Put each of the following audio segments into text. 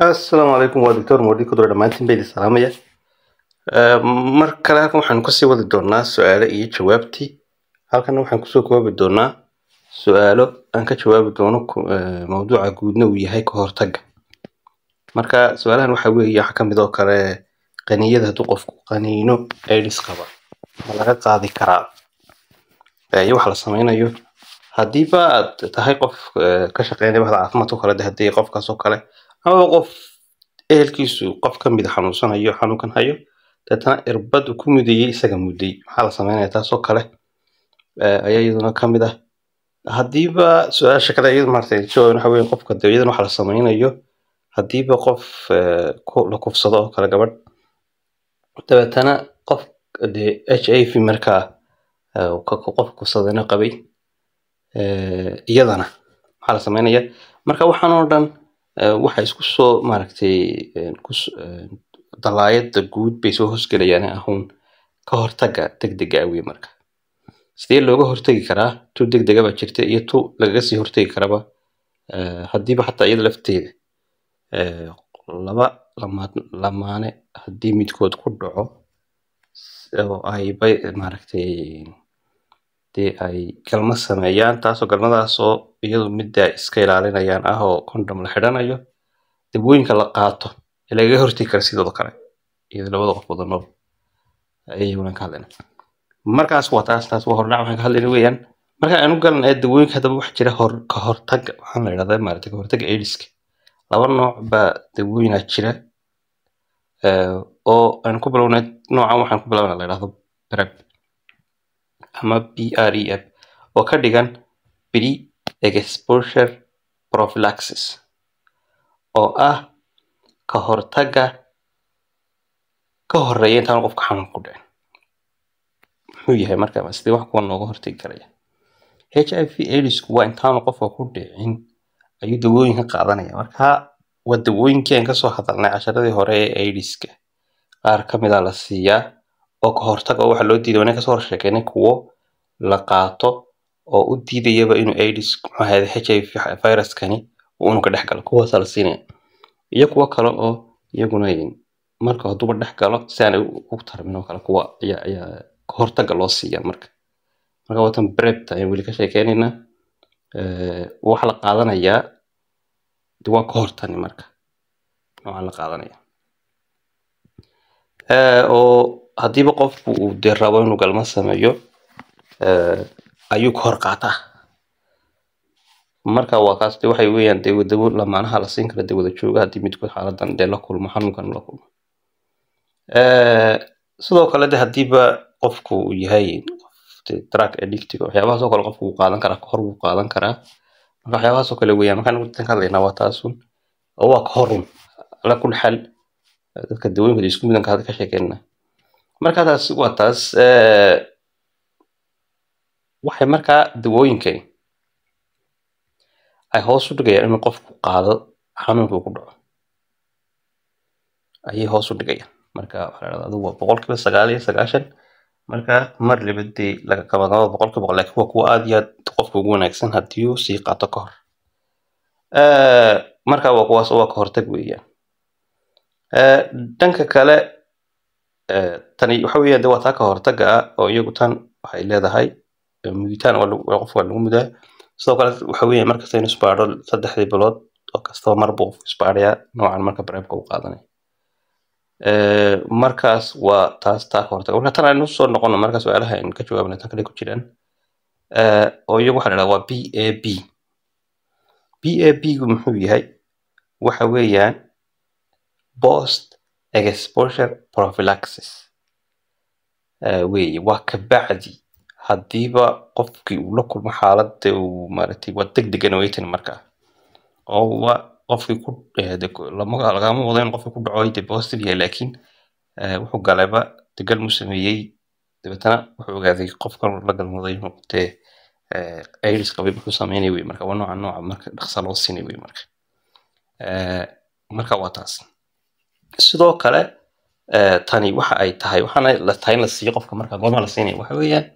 asalaamu calaykum waa doctor moodi kudura dhammaantiin baa salaamaya mar kale halkan waxaanu kasii wadi doonaa su-aalo iyo jawaabtii halkana waxaan kusoo koobi doonaa su-aalo aan ka jawaabi doono mawduuca guudna uu yahay ka hortaga marka su-aalahan waxaa weeye waxaa ka oo kale qaniiyada hadduu qofku qaniino aids qaba ma laga qaadi karaa iyo waxa la sameynayo haddiiba aad tahay qof ka shaqeynaya waxda caafimaadka kale de haddii qofkaas kale ama qof ehelkiisu qof ka mida xanuunsanayo xanuunkan hayo deetana irbadu ku mudayey isaga muday maxaa la sameynaya taasoo kale ayaa iyaduna kamid ah haddiiba su-aasha kale iyada maarata waxa weya qofka de iyadan waxa la sameynayo haddiiba qof la kufsado oo kale gabadh dabeetana qof de h i v markaa qof kufsadana qabay iyadana maxaa la sameynaya marka waxaan oo dhan waxa isku soo maaragtay dalaayada guud bay soo hosgelayaan ahun ka hortaga degdega ah wey marka sidee looga hortegi karaa tu degdega baa jirta iyo tu lagaga sii hortegi karaba haddiiba xataa iyada lafteeda laba lamaane haddii midkood ku dhaco oo ay maaragtay dee ay galmo sameeyaan taasoo galmadaasoo iyadu midda ay iska ilaalinayaan ah oo condom la xidhanayo dawooyinka la qaato ee lagaga hortegi kara sidooda kale iyado labada qof wada nool ayaynan ka hadlayna markaas waa taas taas waa hordhac waxaan ka hadlayna weeyaan marka aanu galan ee dawooyinka haddaba waxa jira hor ka waxaan la idhahdaa maarata ka aidiska laba nooc baa dawooyinaa jira eh, oo aan ku bilownay noocan waxaan ku bilowna la idhahdo breb ama PREF oo ka dhigan Pre-Exposure Prophylaxis, oo ah ka hortaga ka horeeya intaan qofka xanuunku ku dhicin. Muxuu yahay markaa sidee wax kuwan looga hortagi karaya? HIV AIDSku waa intaanu qofka ku dhicin ayuu dawooyinka qaadanaya. marka waa dawooyinkii aan kasoo hadalnay casharadii hore ee AIDSka qaar ka mid a ah la siiyaa oo ka hortaga waxa loo diiday waan kasoo hor kuwo la qaato oo u diidayaba inuu aids mxuahayde hiv viruskani inuu ka dhex galo kuwaasa la siinaya iyo kuwo kale oo iyaguna marka hadduuba dhex galo si aan tarmin oo kale kuwa ayaa hortaga loo siiyaa marka marka watan brepta ayaan weli ka sheekeynaynaa waxaa la qaadanayaa de waa ka marka noocaan la qaadanaya oo haddiiba qofku uu dee rabo inuu galma sameeyo Eh, ayuu ka hor qaataa marka waa kaas de waxay weeyaan dee wadawo lamaanaha la siin kara dee wada jooga haddii midkood xaaladan dee la kulmo xanuunkan la kulmo eh, sidoo kale de haddiiba qofku uu yahay drug addictiga waxyaabahaasoo kale qofku wuu qaadan karaa kahor wuu qaadan karaa marka waxyaabahaasoo kale weeyaan maxaan wadan ka hadlaynaa waa taasun oo waa ka horun ala kulli xaal dadka dawooyinkooda isku midanka hadda ka sheekeyna marka taas waa taas eh, waxay markaa dawooyinkani ay hoos u dhigayaan inuu qofku qaado xanuunkuu ku dhaco ayay hoos u dhigayaan marka waxaalaad adigu waa boqolkiiba sagaal iyo sagaashan marka mar liba dee laga qabadaba boqolkiiba boqol lakin waa kuwa aada iyo aad qofka ugu wanaagsan haddii uu sii qaato ka hor marka waa kuwaas waa ka hortag weeyaan dhanka kale tani waxa weeyaan de waa taa ka hortaga ah oo iyagu tan waxay leedahay muditaan qof waa lagu mudaa sidoo kale waxa weeye markasta inuu isbaadho saddexdii bilood oo kastaba mar buu isbaadhayaa noocan marka bareebka u qaadanaya markaas waa taas taa ka hortay marka tan aynu soo noqono markaas su'aalaha aynu ka jawaabna tan kale ku jiraan oo iyagu waxaa la waa b a b b a b gu muxuu yahay waxa weeyaan post exposure prophylaxis weeye waa ka hadiiba qofkii uu la kulmo xaalada uu maaragtay waa degdegan way tani markaa oo waa qofkii ku eh, lagama wado in qofkii ku dhaco ay positive yahay laakiin eh, wuxuu galaba degal mu sameeyey dabeetana wuxuu ogaaday qofkan la galmooday inuu dee eh, ayris qabay wuxuu sameynay wey marka waa nooca nooca marka dhaqsa loo siinay wey marka marka waa taas sidoo kale tani waxa ay tahay waxaana la tahay in la siiyo qofka marka goorma la siinaya waxa weeyaan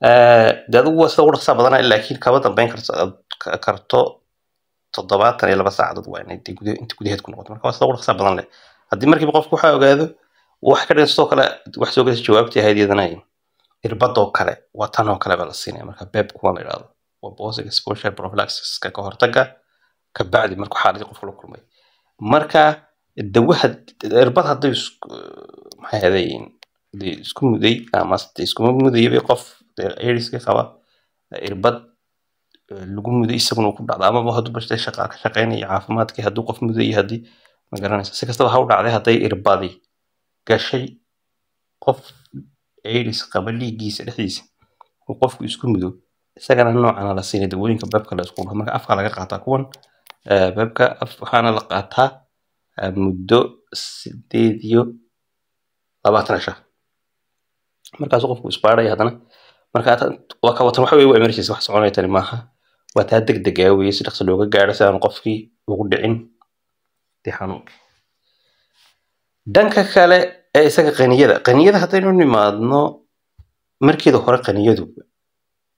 de adugu sida ugu badana laakiin kama dambeyn karto todobaatan iyo laba saacadood waa inta gudaheed ku noqoto marka waa sida badan leh haddii markiiba qofku waxa ogaado waxa ka dhigan sidoo kale wax soo gelaysa jawaabtii ahayd iyadana irbadoo kale waa tanoo kale baa la siinaya marka beb kuwan la idhahdo waa boosiga exposure prophylaxiska ka hortaga kabacdi marku xaaladii qofku la kulmay marka dawaha irbad hadday maxay ahayd isku muday ama isku mudayaba qof eyriska qaba irbad lagu muday isaguna ku dhacdo amaba haduu bashday shaqa ka shaqeynaya caafimaadkii hadduu qof muday haddii ma garanaysa si kastaba ha dhacday hadday irbadi gashay qof eyris qaba liiggiisa dhexdiisa uu qofku isku mudo isagana noocana la siinay dawooyinka beebka la isku marka afka laga qaataa kuwan beebka af waxaana la qaataa muddo sideed iyo labaatan sha markaasuu qofku isbaaraya haddana marka waa ka maaha waa taa deg degaa ah weye si dhaqso looga gaaro si aan qofkii ugu dhicin dee xanuunka dhanka kale ee isaga qaniyada qaniyada haddaynu nimaadno markeeda hore qaniyadu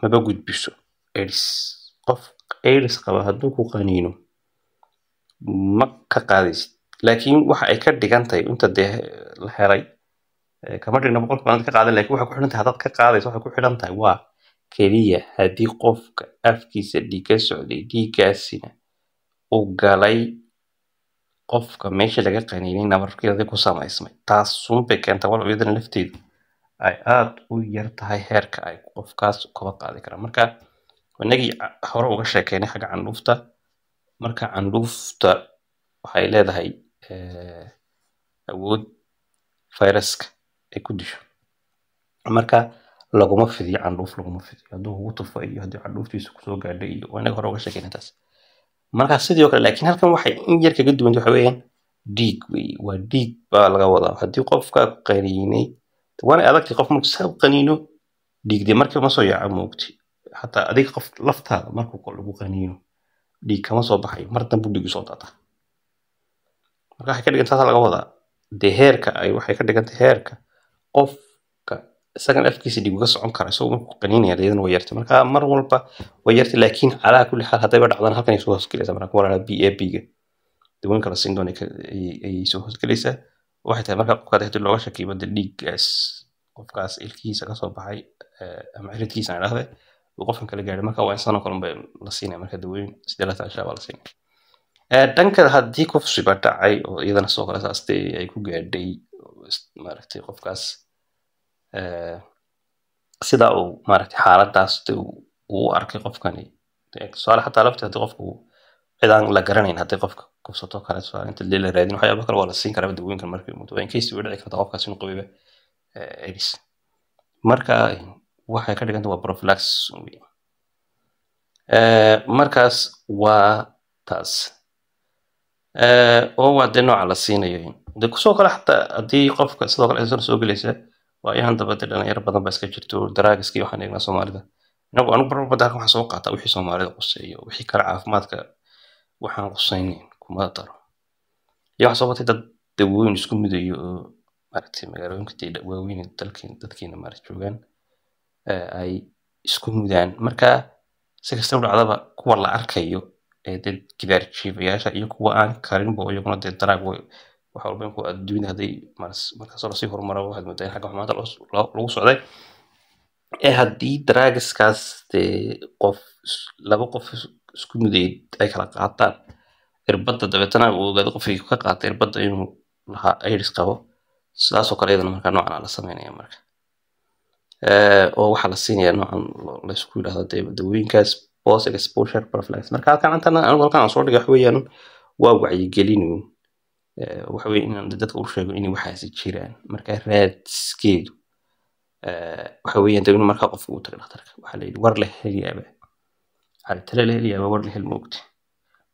maba gudbiso aids qof aids qaba hadduu ku qaniino ma ka qaadaysid laakiin waxa ay ka dhigan tahay inta dee la helay kama dhigna boqolki banaad ka qaadan lakin waxay ku xidhan tahay haddaad ka qaadaysa waxay ku xidhan tahay waa keliya haddii qofka afkiisa dhiig ka socday dhiiggaasina uu galay qofka meesha laga qaniinin ama ku samaysmay taas keenta walow iyadana lafteedu ay aada u yar tahay heerka ay qofkaas kaba qaadi karaan marka inagii hore uga sheekeynay xagga candhuufta marka candhuufta waxay leedahay awood fayraska ay ku disho marka laguma fidiyo candhuuf laguma fidiyo hadduu kugu tufo iyo haddii candhuuftiisa kusoo gaadha iyo inaga hore uga sheekayna taas marka sidoo kale laakiin halkan waxay in yar kaga duwanta waxa weeyaan dhiig wey waa dhiig baa laga wadaa haddii qofka qaniinay waana adagtay qof marka saa qaniino dhiigde markii ma soo yaaco moogti hataa adiga qof laftaada markuu qol lagu qaniino dhiig kama soo baxay mar danbu dhiigu soo daataa marka waxay ka dhigan taasa laga wadaa dee heerka ay waxay ka dhigan heerka qofka isagan afkiisa dhib socon kara isagu markuu qaninaya iyadana way yartay marka mar walba way yartay laakiin calaa kulli xaal haddayba dhacdaan halkan ay soo hoosgelaysaa marka kuwalaala b a b dawooyin kala siin doona ayay soo hoosgelaysaa waxay tahay marka qofkaas hadii looga shakiyo de dhiiggaas qofkaas ilkihiisa kasoo baxay eh, ama ciridkiisa aan idhahde uu qofkan kala gaadhay marka waa insaanoo kale unbay la siinaya marka dawooyin sidee la la siinaya eh, dhanka haddii qof shiba dhacay oo iyadana sidoo kale saas dee ay ku gaadhay maaragtay qofkaas sidaa uu maaragtay xaaladaas de uu arkay qofkani tusaale xataa lafti hadii qofka cid aan la garanayn hadii qofka kufsato kale tusaale inta lee raadin waxyaaba kale waa la siin karaa dawooyinka markii mudooyin case way dhici kartaa qofkaas inuu qabiba eris marka waxay ka dhiganta waa prophylax markaas waa taas oo waa dee nooca la siinayo de kusoo kale xataa haddii qofka sidoo kale aysan soo gelaysa waa i handaba dhalinyaro badan ba iska jirto daraagiskii waxaan eegnaa soomaalida inagu anigu barbar badda waxaan soo qaataa wixii soomaalida quseeyo wixii kale caafimaadka waxaan qusaynin kuma daro iyo waxaan soo batay dad dawooyin isku midayo oo maaragtay magaalooyinka waaweyn dalkeen dadkeena maarag joogaan eh, ay isku mudaan marka si kastaba dhacdaba kuwa la arkayo ee dee gidaar jiifayaasha iyo kuwa aan karinbo iyaguna dee daraag waxa walba inku adduunyada markaasoo lasii horumara waxaad moodaa in xagga xumaanta lagu socday ee haddii daragaskaas dee qof laba qof isku mideyd ay kala qaataan irbadda dabeetana uu ogaado qofkii ka qaatay irbadda inuu lahaa aids qabo sidaasoo kale iyadana markaa noocan la sameynaya marka oo waxaa la siinaya noocan laysku yidhahdo dee dawooyinkaas post exposure prophylaxis marka halkaan intana anigu halkaan aan soo dhigay wax waa wacyigelin Eh, waxaweye inaan dadka u sheego inay waxaasi jiraan marka raadkeedu eh, waxa weeyaan dabin markaa qofka uu taga dhakhtarka waxaa layidhi war la helyaaba waxaa tala la helyaaba war la moogti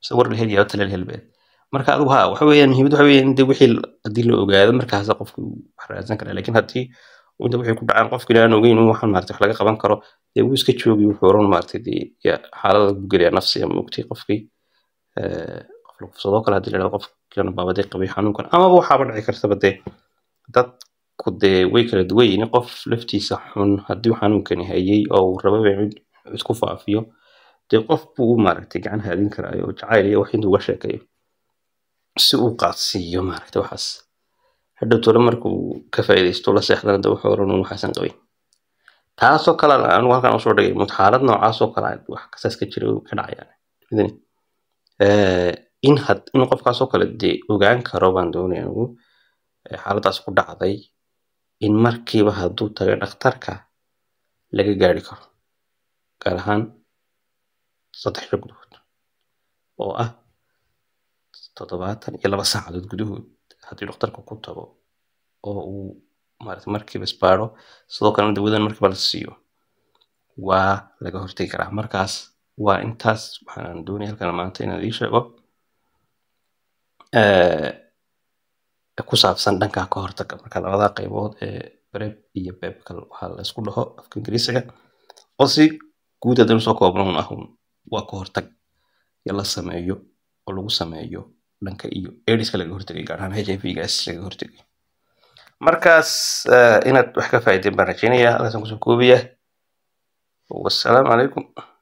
mise war la helyaaba tala helbeed marka adigu ha waxa weeyaan muhiimad waxa weeyaan dee wixii haddii la ogaado markaas qofka uu wax raadsan karaa laakiin haddii inta wixii ku dhacaan qofka inaan ogeyn in waxaan maaragtay wax laga qaban karo dee wuu iska joogi wuxuu oran maaragtay dee xaalada ku gelyaa nafsi moogti qofkii eh, qof sidoo kale hadii layhado qofkan baabadee qabay xanuunkan amaba waxaaba dhici kartaba dee dadku dee way kala duwan qof laftiisa xun haddii xanuunkani hayay oo uu rababa cid isku faafiyo dee qof buu u maaragtay gacan haadin karaayo oo jacayl iyo wax intuu sheekayo si uu qaadsiiyo maaragtay waxaas hadhowtole markuu ka faa'iidaysto la seexdana dee wuxuu oran waxaasan qabay taasoo kalena anu halkan usoo dhigay xaalad noocaasoo kale wax kasaas ka ka dhacayaan in inuu qofkaasoo kale dee ogaan karo baan doonaya anigu xaaladaas ku dhacday in markiiba hadduu tago dhakhtarka laga gaari karo gaar ahaan saddex sho gudahood oo ah toddobaatan iyo laba saacadood gudahood haddii dhakhtarka ku tago oo uu maarata markiiba isbaaro sidoo kalena dawadan markiiba la siiyo waa laga hortegi karaa markaas waa intaas waxaan doonaya halkan maanta inaan ii sheego ku saabsan dhanka ka hortaga marka labadaa qaybood ee breb iyo bebkal waxaa laysku dhaho afka ingiriisiga oo si guud haddan usoo koobnaun ahun waa ka hortag la sameeyo oo lagu sameeyo dhanka iyo ediska laga hortegay gaar ahaan h i v gaas laga hortegay markaas inaad wax ka faa'iideen baan rajaynaya halkaasaan kusoo koobaya wassalaamu calaykum